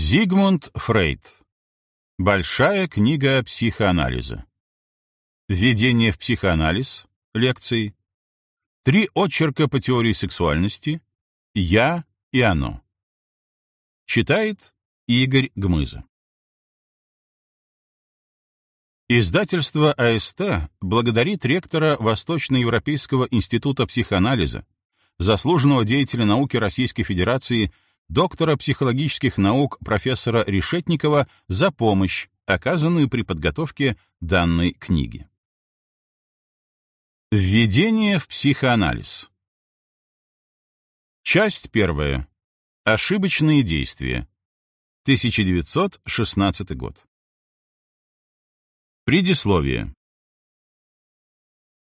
Зигмунд Фрейд. Большая книга психоанализа. Введение в психоанализ. Лекции. Три очерка по теории сексуальности. Я и оно. Читает Игорь Гмыза. Издательство АСТ благодарит ректора Восточноевропейского института психоанализа, заслуженного деятеля науки Российской Федерации – доктора психологических наук профессора Решетникова за помощь, оказанную при подготовке данной книги. Введение в психоанализ. Часть первая. Ошибочные действия. 1916 год. Предисловие.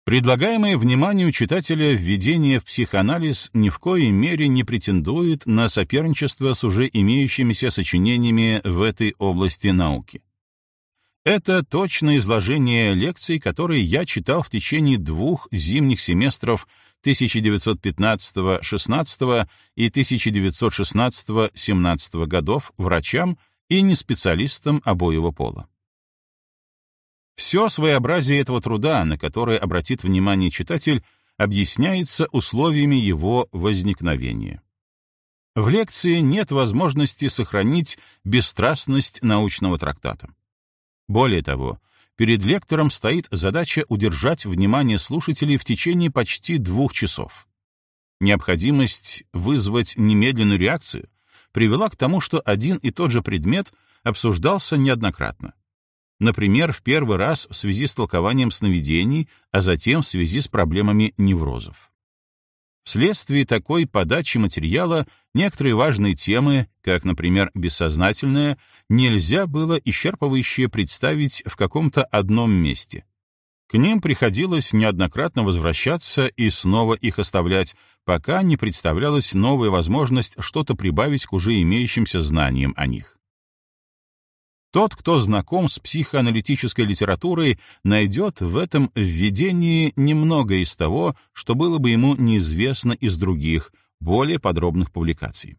Предлагаемое вниманию читателя введение в психоанализ ни в коей мере не претендует на соперничество с уже имеющимися сочинениями в этой области науки. Это точное изложение лекций, которые я читал в течение двух зимних семестров 1915-16 и 1916-17 годов врачам и неспециалистам обоего пола. Все своеобразие этого труда, на которое обратит внимание читатель, объясняется условиями его возникновения. В лекции нет возможности сохранить бесстрастность научного трактата. Более того, перед лектором стоит задача удержать внимание слушателей в течение почти двух часов. Необходимость вызвать немедленную реакцию привела к тому, что один и тот же предмет обсуждался неоднократно. Например, в первый раз в связи с толкованием сновидений, а затем в связи с проблемами неврозов. Вследствие такой подачи материала некоторые важные темы, как, например, бессознательное, нельзя было исчерпывающе представить в каком-то одном месте. К ним приходилось неоднократно возвращаться и снова их оставлять, пока не представлялась новая возможность что-то прибавить к уже имеющимся знаниям о них. Тот, кто знаком с психоаналитической литературой, найдет в этом введении немного из того, что было бы ему неизвестно из других, более подробных публикаций.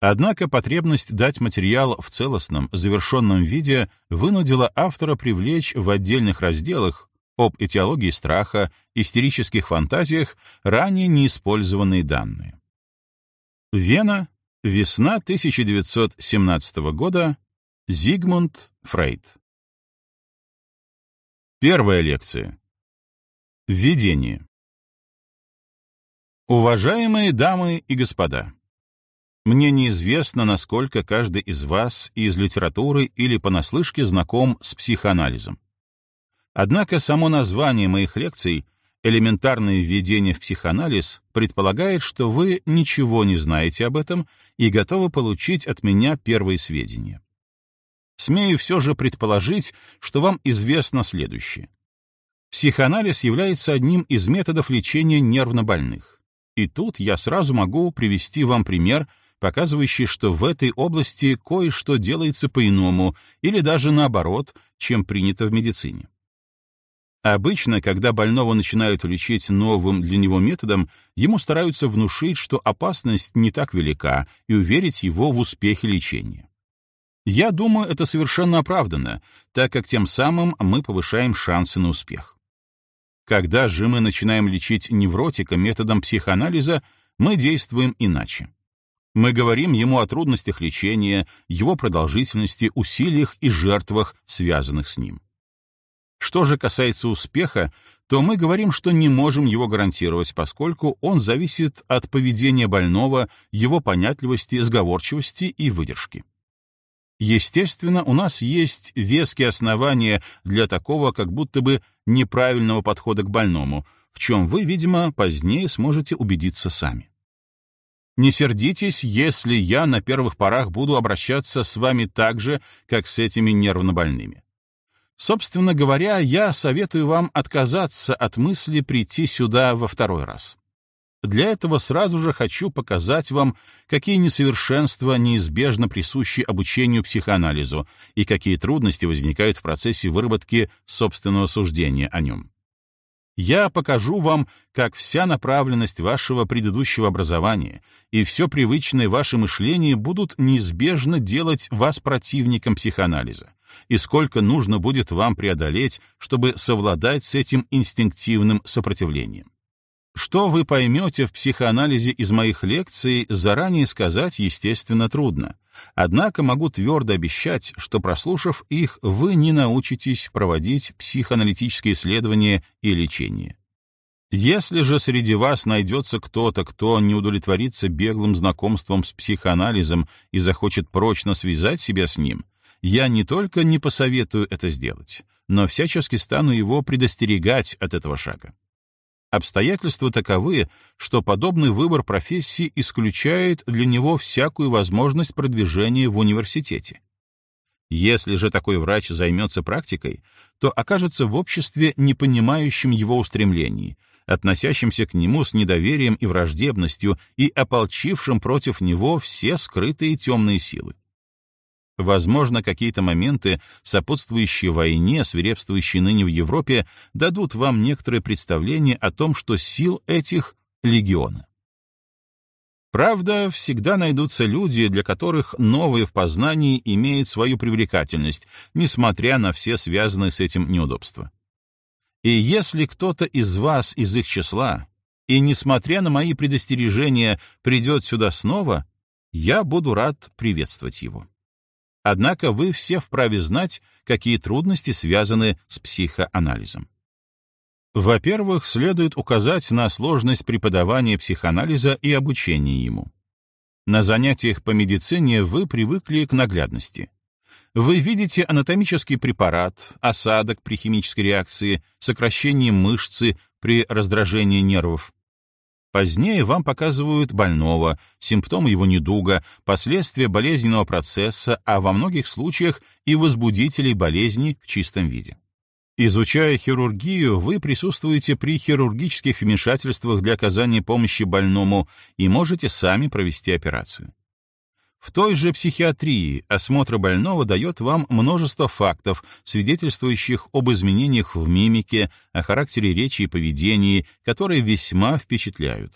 Однако потребность дать материал в целостном, завершенном виде вынудила автора привлечь в отдельных разделах об этиологии страха, истерических фантазиях ранее неиспользованные данные. Вена, весна 1917 года, Зигмунд Фрейд Первая лекция. Введение. Уважаемые дамы и господа, мне неизвестно, насколько каждый из вас из литературы или понаслышке знаком с психоанализом. Однако само название моих лекций «Элементарное введение в психоанализ» предполагает, что вы ничего не знаете об этом и готовы получить от меня первые сведения смею все же предположить, что вам известно следующее. Психоанализ является одним из методов лечения нервнобольных. И тут я сразу могу привести вам пример, показывающий, что в этой области кое-что делается по-иному или даже наоборот, чем принято в медицине. Обычно, когда больного начинают лечить новым для него методом, ему стараются внушить, что опасность не так велика, и уверить его в успехе лечения. Я думаю, это совершенно оправдано, так как тем самым мы повышаем шансы на успех. Когда же мы начинаем лечить невротика методом психоанализа, мы действуем иначе. Мы говорим ему о трудностях лечения, его продолжительности, усилиях и жертвах, связанных с ним. Что же касается успеха, то мы говорим, что не можем его гарантировать, поскольку он зависит от поведения больного, его понятливости, сговорчивости и выдержки. Естественно, у нас есть веские основания для такого как будто бы неправильного подхода к больному, в чем вы, видимо, позднее сможете убедиться сами. Не сердитесь, если я на первых порах буду обращаться с вами так же, как с этими нервнобольными. Собственно говоря, я советую вам отказаться от мысли прийти сюда во второй раз. Для этого сразу же хочу показать вам, какие несовершенства неизбежно присущи обучению психоанализу и какие трудности возникают в процессе выработки собственного суждения о нем. Я покажу вам, как вся направленность вашего предыдущего образования и все привычное ваше мышление будут неизбежно делать вас противником психоанализа, и сколько нужно будет вам преодолеть, чтобы совладать с этим инстинктивным сопротивлением. Что вы поймете в психоанализе из моих лекций, заранее сказать, естественно, трудно. Однако могу твердо обещать, что, прослушав их, вы не научитесь проводить психоаналитические исследования и лечение. Если же среди вас найдется кто-то, кто не удовлетворится беглым знакомством с психоанализом и захочет прочно связать себя с ним, я не только не посоветую это сделать, но всячески стану его предостерегать от этого шага. Обстоятельства таковы, что подобный выбор профессии исключает для него всякую возможность продвижения в университете. Если же такой врач займется практикой, то окажется в обществе, не понимающим его устремлений, относящимся к нему с недоверием и враждебностью и ополчившим против него все скрытые темные силы. Возможно, какие-то моменты, сопутствующие войне, свирепствующей ныне в Европе, дадут вам некоторое представление о том, что сил этих — легиона. Правда, всегда найдутся люди, для которых новые в познании имеют свою привлекательность, несмотря на все связанные с этим неудобства. И если кто-то из вас из их числа, и, несмотря на мои предостережения, придет сюда снова, я буду рад приветствовать его. Однако вы все вправе знать, какие трудности связаны с психоанализом. Во-первых, следует указать на сложность преподавания психоанализа и обучения ему. На занятиях по медицине вы привыкли к наглядности. Вы видите анатомический препарат, осадок при химической реакции, сокращение мышцы при раздражении нервов. Позднее вам показывают больного, симптомы его недуга, последствия болезненного процесса, а во многих случаях и возбудителей болезни в чистом виде. Изучая хирургию, вы присутствуете при хирургических вмешательствах для оказания помощи больному и можете сами провести операцию. В той же психиатрии осмотр больного дает вам множество фактов, свидетельствующих об изменениях в мимике, о характере речи и поведении, которые весьма впечатляют.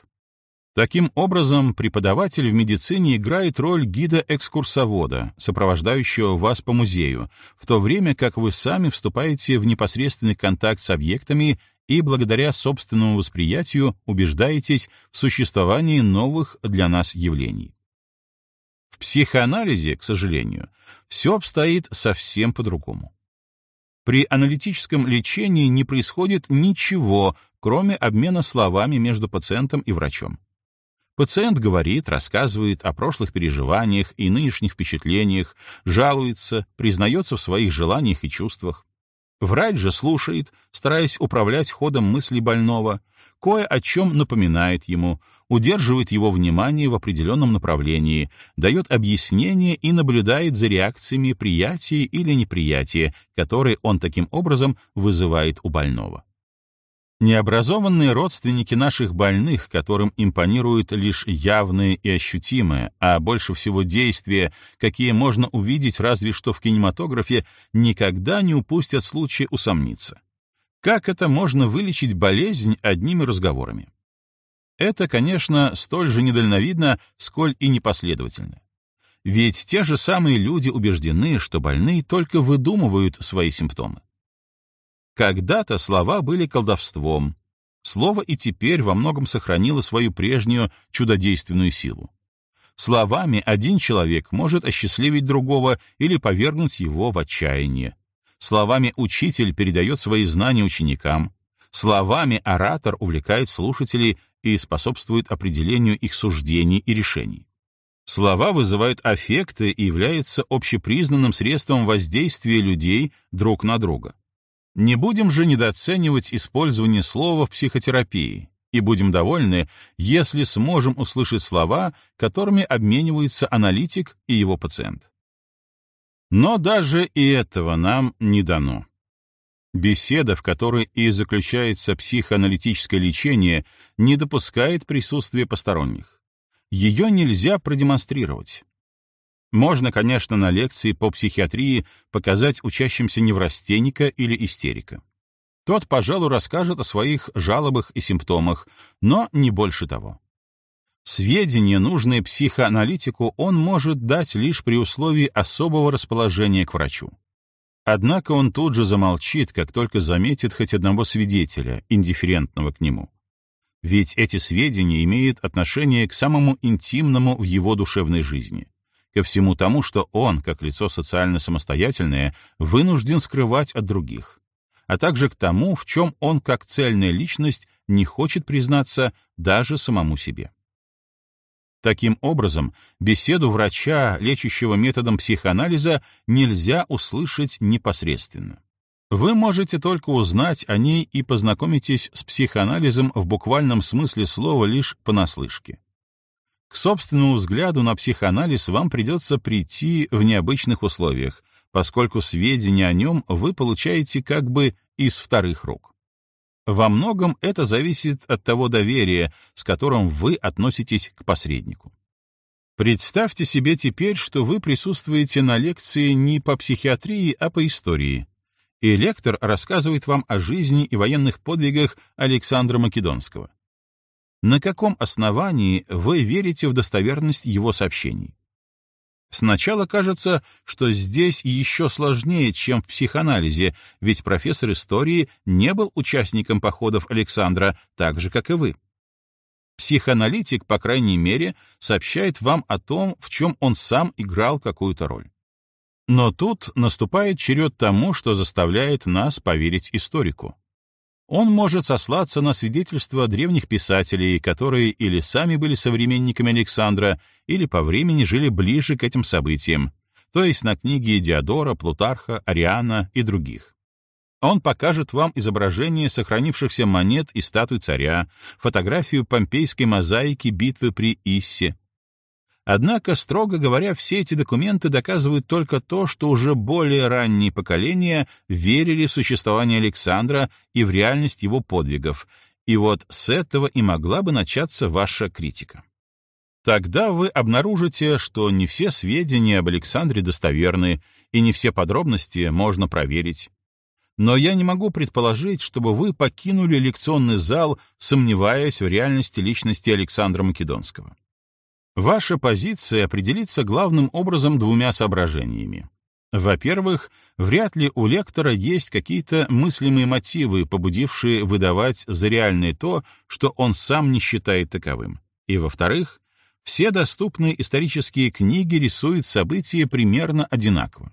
Таким образом, преподаватель в медицине играет роль гида-экскурсовода, сопровождающего вас по музею, в то время как вы сами вступаете в непосредственный контакт с объектами и благодаря собственному восприятию убеждаетесь в существовании новых для нас явлений. В психоанализе, к сожалению, все обстоит совсем по-другому. При аналитическом лечении не происходит ничего, кроме обмена словами между пациентом и врачом. Пациент говорит, рассказывает о прошлых переживаниях и нынешних впечатлениях, жалуется, признается в своих желаниях и чувствах. Врач же слушает, стараясь управлять ходом мысли больного, кое о чем напоминает ему, удерживает его внимание в определенном направлении, дает объяснение и наблюдает за реакциями приятия или неприятия, которые он таким образом вызывает у больного. Необразованные родственники наших больных, которым импонирует лишь явное и ощутимое, а больше всего действия, какие можно увидеть разве что в кинематографе, никогда не упустят случая усомниться. Как это можно вылечить болезнь одними разговорами? Это, конечно, столь же недальновидно, сколь и непоследовательно. Ведь те же самые люди убеждены, что больные только выдумывают свои симптомы. Когда-то слова были колдовством. Слово и теперь во многом сохранило свою прежнюю чудодейственную силу. Словами один человек может осчастливить другого или повергнуть его в отчаяние. Словами учитель передает свои знания ученикам. Словами оратор увлекает слушателей и способствует определению их суждений и решений. Слова вызывают аффекты и являются общепризнанным средством воздействия людей друг на друга. Не будем же недооценивать использование слова в психотерапии и будем довольны, если сможем услышать слова, которыми обменивается аналитик и его пациент. Но даже и этого нам не дано. Беседа, в которой и заключается психоаналитическое лечение, не допускает присутствия посторонних. Ее нельзя продемонстрировать. Можно, конечно, на лекции по психиатрии показать учащимся неврастенника или истерика. Тот, пожалуй, расскажет о своих жалобах и симптомах, но не больше того. Сведения, нужные психоаналитику, он может дать лишь при условии особого расположения к врачу. Однако он тут же замолчит, как только заметит хоть одного свидетеля, индифферентного к нему. Ведь эти сведения имеют отношение к самому интимному в его душевной жизни ко всему тому, что он, как лицо социально самостоятельное, вынужден скрывать от других, а также к тому, в чем он как цельная личность не хочет признаться даже самому себе. Таким образом, беседу врача, лечащего методом психоанализа, нельзя услышать непосредственно. Вы можете только узнать о ней и познакомитесь с психоанализом в буквальном смысле слова лишь понаслышке. К собственному взгляду на психоанализ вам придется прийти в необычных условиях, поскольку сведения о нем вы получаете как бы из вторых рук. Во многом это зависит от того доверия, с которым вы относитесь к посреднику. Представьте себе теперь, что вы присутствуете на лекции не по психиатрии, а по истории, и лектор рассказывает вам о жизни и военных подвигах Александра Македонского. На каком основании вы верите в достоверность его сообщений? Сначала кажется, что здесь еще сложнее, чем в психоанализе, ведь профессор истории не был участником походов Александра, так же, как и вы. Психоаналитик, по крайней мере, сообщает вам о том, в чем он сам играл какую-то роль. Но тут наступает черед тому, что заставляет нас поверить историку. Он может сослаться на свидетельства древних писателей, которые или сами были современниками Александра, или по времени жили ближе к этим событиям, то есть на книги Диодора, Плутарха, Ариана и других. Он покажет вам изображение сохранившихся монет и статуй царя, фотографию помпейской мозаики битвы при Иссе, Однако, строго говоря, все эти документы доказывают только то, что уже более ранние поколения верили в существование Александра и в реальность его подвигов, и вот с этого и могла бы начаться ваша критика. Тогда вы обнаружите, что не все сведения об Александре достоверны, и не все подробности можно проверить. Но я не могу предположить, чтобы вы покинули лекционный зал, сомневаясь в реальности личности Александра Македонского. Ваша позиция определится главным образом двумя соображениями. Во-первых, вряд ли у лектора есть какие-то мыслимые мотивы, побудившие выдавать за реальное то, что он сам не считает таковым. И во-вторых, все доступные исторические книги рисуют события примерно одинаково.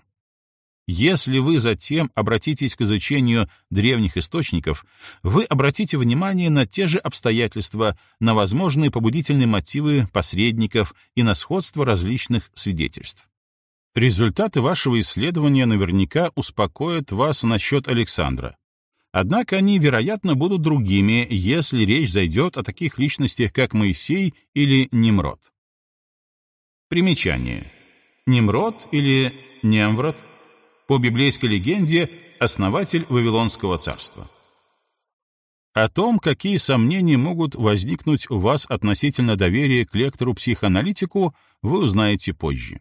Если вы затем обратитесь к изучению древних источников, вы обратите внимание на те же обстоятельства, на возможные побудительные мотивы посредников и на сходство различных свидетельств. Результаты вашего исследования наверняка успокоят вас насчет Александра. Однако они, вероятно, будут другими, если речь зайдет о таких личностях, как Моисей или Немрод. Примечание. Немрод или Немврод — по библейской легенде, основатель Вавилонского царства. О том, какие сомнения могут возникнуть у вас относительно доверия к лектору-психоаналитику, вы узнаете позже.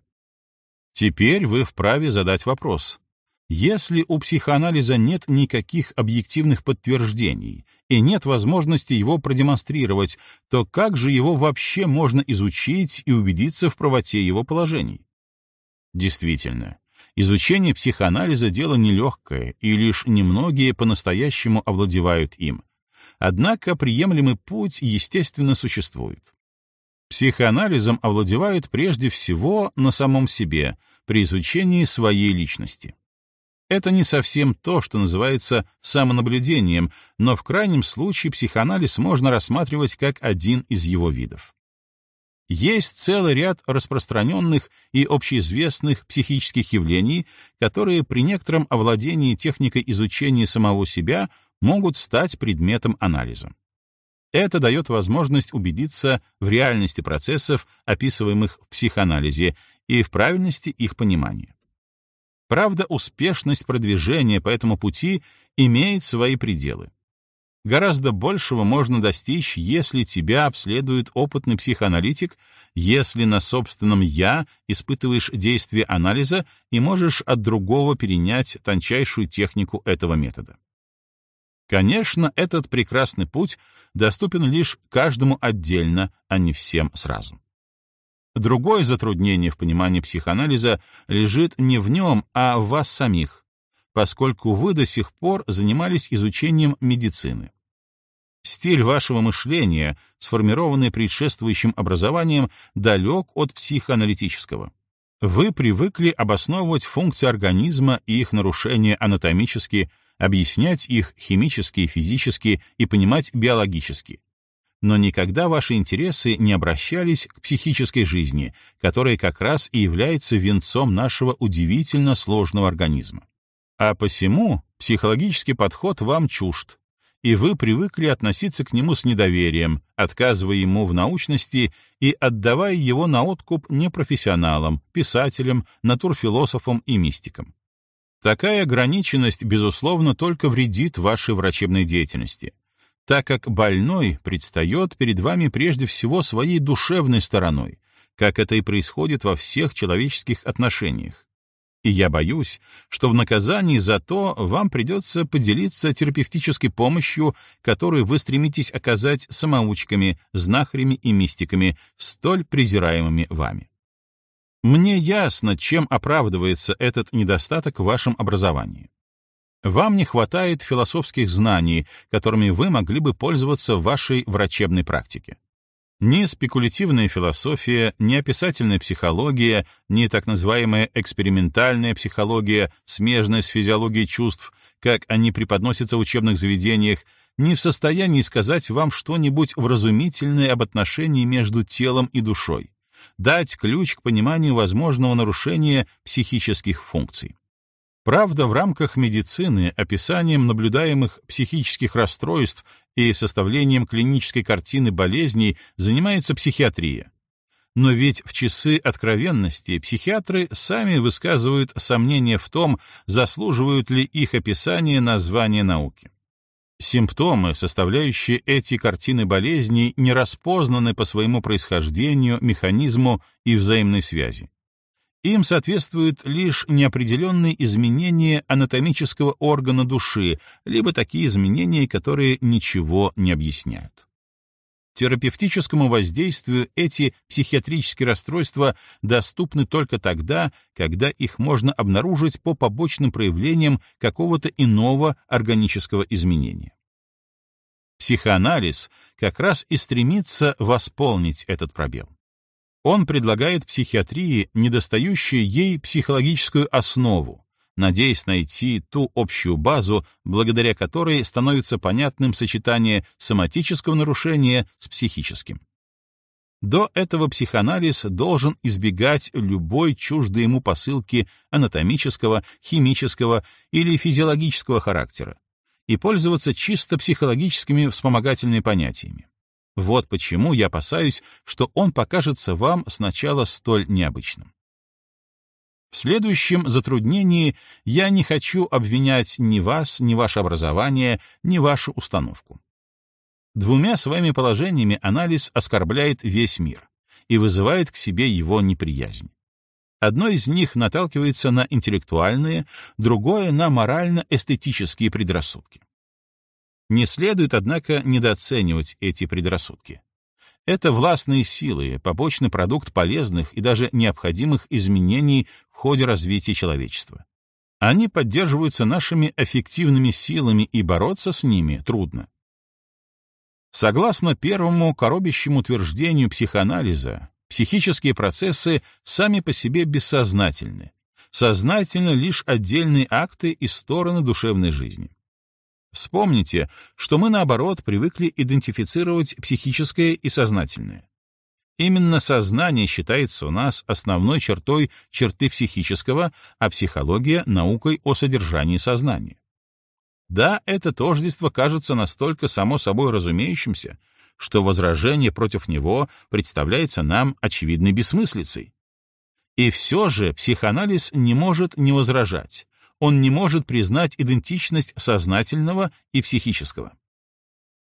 Теперь вы вправе задать вопрос. Если у психоанализа нет никаких объективных подтверждений и нет возможности его продемонстрировать, то как же его вообще можно изучить и убедиться в правоте его положений? Действительно, Изучение психоанализа — дело нелегкое, и лишь немногие по-настоящему овладевают им. Однако приемлемый путь, естественно, существует. Психоанализом овладевают прежде всего на самом себе, при изучении своей личности. Это не совсем то, что называется самонаблюдением, но в крайнем случае психоанализ можно рассматривать как один из его видов. Есть целый ряд распространенных и общеизвестных психических явлений, которые при некотором овладении техникой изучения самого себя могут стать предметом анализа. Это дает возможность убедиться в реальности процессов, описываемых в психоанализе, и в правильности их понимания. Правда, успешность продвижения по этому пути имеет свои пределы. Гораздо большего можно достичь, если тебя обследует опытный психоаналитик, если на собственном «я» испытываешь действие анализа и можешь от другого перенять тончайшую технику этого метода. Конечно, этот прекрасный путь доступен лишь каждому отдельно, а не всем сразу. Другое затруднение в понимании психоанализа лежит не в нем, а в вас самих поскольку вы до сих пор занимались изучением медицины. Стиль вашего мышления, сформированный предшествующим образованием, далек от психоаналитического. Вы привыкли обосновывать функции организма и их нарушения анатомически, объяснять их химически, и физически и понимать биологически. Но никогда ваши интересы не обращались к психической жизни, которая как раз и является венцом нашего удивительно сложного организма. А посему психологический подход вам чужд, и вы привыкли относиться к нему с недоверием, отказывая ему в научности и отдавая его на откуп непрофессионалам, писателям, натурфилософам и мистикам. Такая ограниченность, безусловно, только вредит вашей врачебной деятельности, так как больной предстает перед вами прежде всего своей душевной стороной, как это и происходит во всех человеческих отношениях и я боюсь, что в наказании за то вам придется поделиться терапевтической помощью, которую вы стремитесь оказать самоучками, знахарями и мистиками, столь презираемыми вами. Мне ясно, чем оправдывается этот недостаток в вашем образовании. Вам не хватает философских знаний, которыми вы могли бы пользоваться в вашей врачебной практике. Ни спекулятивная философия, ни описательная психология, ни так называемая экспериментальная психология, смежная с физиологией чувств, как они преподносятся в учебных заведениях, не в состоянии сказать вам что-нибудь вразумительное об отношении между телом и душой, дать ключ к пониманию возможного нарушения психических функций. Правда, в рамках медицины описанием наблюдаемых психических расстройств и составлением клинической картины болезней занимается психиатрия. Но ведь в часы откровенности психиатры сами высказывают сомнения в том, заслуживают ли их описание название науки. Симптомы, составляющие эти картины болезней, не распознаны по своему происхождению, механизму и взаимной связи. Им соответствуют лишь неопределенные изменения анатомического органа души, либо такие изменения, которые ничего не объясняют. Терапевтическому воздействию эти психиатрические расстройства доступны только тогда, когда их можно обнаружить по побочным проявлениям какого-то иного органического изменения. Психоанализ как раз и стремится восполнить этот пробел. Он предлагает психиатрии недостающую ей психологическую основу, надеясь найти ту общую базу, благодаря которой становится понятным сочетание соматического нарушения с психическим. До этого психоанализ должен избегать любой чуждой ему посылки анатомического, химического или физиологического характера и пользоваться чисто психологическими вспомогательными понятиями. Вот почему я опасаюсь, что он покажется вам сначала столь необычным. В следующем затруднении я не хочу обвинять ни вас, ни ваше образование, ни вашу установку. Двумя своими положениями анализ оскорбляет весь мир и вызывает к себе его неприязнь. Одно из них наталкивается на интеллектуальные, другое — на морально-эстетические предрассудки. Не следует, однако, недооценивать эти предрассудки. Это властные силы, побочный продукт полезных и даже необходимых изменений в ходе развития человечества. Они поддерживаются нашими эффективными силами, и бороться с ними трудно. Согласно первому коробящему утверждению психоанализа, психические процессы сами по себе бессознательны. Сознательны лишь отдельные акты и стороны душевной жизни. Вспомните, что мы, наоборот, привыкли идентифицировать психическое и сознательное. Именно сознание считается у нас основной чертой черты психического, а психология — наукой о содержании сознания. Да, это тождество кажется настолько само собой разумеющимся, что возражение против него представляется нам очевидной бессмыслицей. И все же психоанализ не может не возражать, он не может признать идентичность сознательного и психического.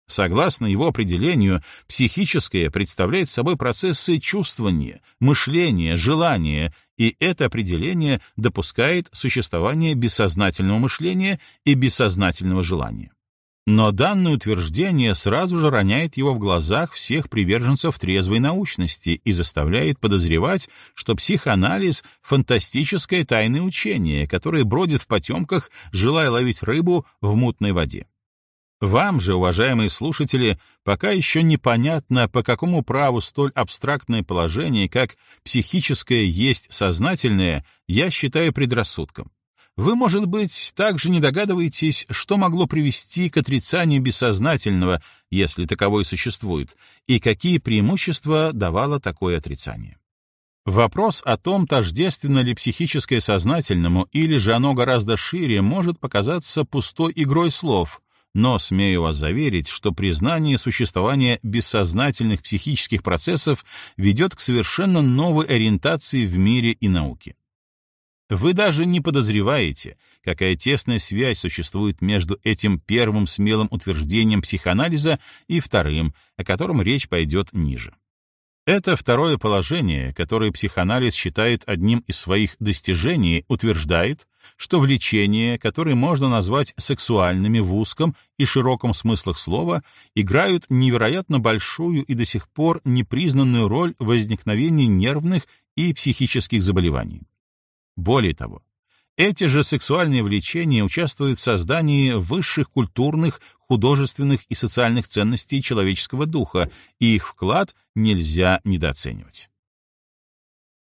Согласно его определению, психическое представляет собой процессы чувствования, мышления, желания, и это определение допускает существование бессознательного мышления и бессознательного желания. Но данное утверждение сразу же роняет его в глазах всех приверженцев трезвой научности и заставляет подозревать, что психоанализ — фантастическое тайное учение, которое бродит в потемках, желая ловить рыбу в мутной воде. Вам же, уважаемые слушатели, пока еще непонятно, по какому праву столь абстрактное положение, как «психическое есть сознательное», я считаю предрассудком. Вы, может быть, также не догадываетесь, что могло привести к отрицанию бессознательного, если таковое существует, и какие преимущества давало такое отрицание. Вопрос о том, тождественно ли психическое сознательному или же оно гораздо шире, может показаться пустой игрой слов, но смею вас заверить, что признание существования бессознательных психических процессов ведет к совершенно новой ориентации в мире и науке. Вы даже не подозреваете, какая тесная связь существует между этим первым смелым утверждением психоанализа и вторым, о котором речь пойдет ниже. Это второе положение, которое психоанализ считает одним из своих достижений, утверждает, что влечения, которые можно назвать сексуальными в узком и широком смыслах слова, играют невероятно большую и до сих пор непризнанную роль в возникновении нервных и психических заболеваний. Более того, эти же сексуальные влечения участвуют в создании высших культурных, художественных и социальных ценностей человеческого духа, и их вклад нельзя недооценивать.